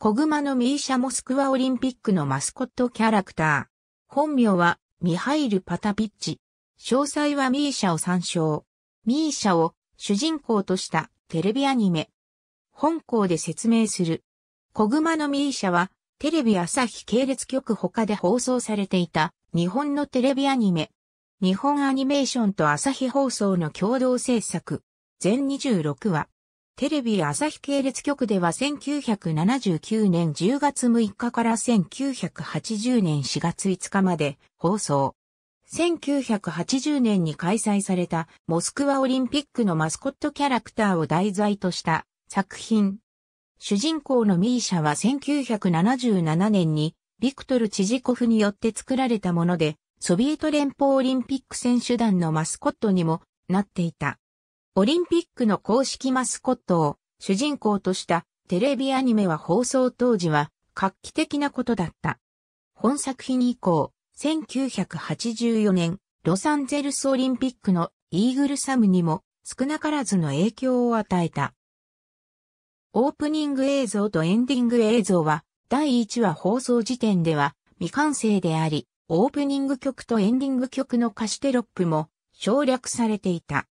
小熊のミーシャモスクワオリンピックのマスコットキャラクター。本名はミハイル・パタピッチ。詳細はミーシャを参照。ミーシャを主人公としたテレビアニメ。本校で説明する。小熊のミーシャはテレビ朝日系列局他で放送されていた日本のテレビアニメ。日本アニメーションと朝日放送の共同制作。全26話。テレビ朝日系列局では1979年10月6日から1980年4月5日まで放送。1980年に開催されたモスクワオリンピックのマスコットキャラクターを題材とした作品。主人公のミーシャは1977年にビクトル・チジコフによって作られたもので、ソビエト連邦オリンピック選手団のマスコットにもなっていた。オリンピックの公式マスコットを主人公としたテレビアニメは放送当時は画期的なことだった。本作品以降、1984年、ロサンゼルスオリンピックのイーグルサムにも少なからずの影響を与えた。オープニング映像とエンディング映像は第1話放送時点では未完成であり、オープニング曲とエンディング曲の歌詞テロップも省略されていた。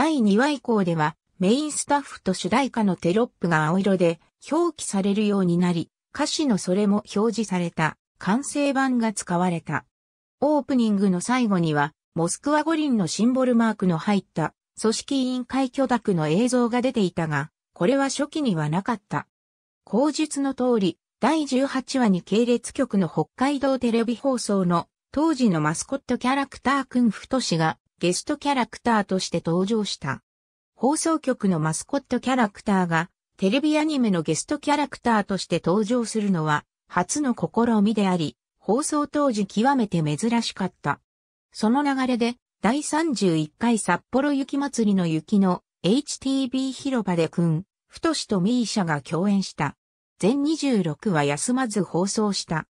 第2話以降では、メインスタッフと主題歌のテロップが青色で表記されるようになり、歌詞のそれも表示された完成版が使われた。オープニングの最後には、モスクワ五輪のシンボルマークの入った組織委員会許諾の映像が出ていたが、これは初期にはなかった。口述の通り、第18話に系列局の北海道テレビ放送の当時のマスコットキャラクターくんふとしがゲストキャラクターとして登場した。放送局のマスコットキャラクターがテレビアニメのゲストキャラクターとして登場するのは初の試みであり、放送当時極めて珍しかった。その流れで第31回札幌雪祭りの雪の HTB 広場でくん、ふとしとミーシャが共演した。全26話休まず放送した。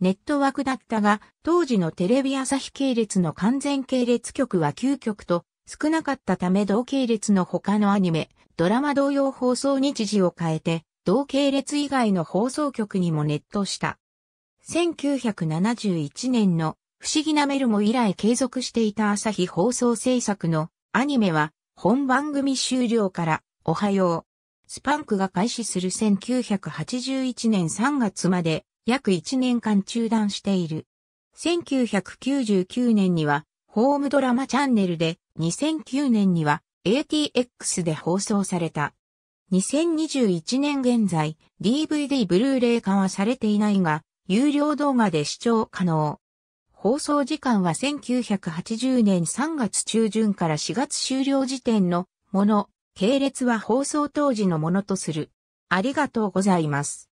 ネットワークだったが、当時のテレビ朝日系列の完全系列局は9局と少なかったため同系列の他のアニメ、ドラマ同様放送日時を変えて、同系列以外の放送局にもネットした。1971年の不思議なメルモ以来継続していた朝日放送制作のアニメは本番組終了からおはよう。スパンクが開始する1981年3月まで約1年間中断している。1999年には、ホームドラマチャンネルで、2009年には、ATX で放送された。2021年現在、DVD ブルーレイ化はされていないが、有料動画で視聴可能。放送時間は1980年3月中旬から4月終了時点のもの、系列は放送当時のものとする。ありがとうございます。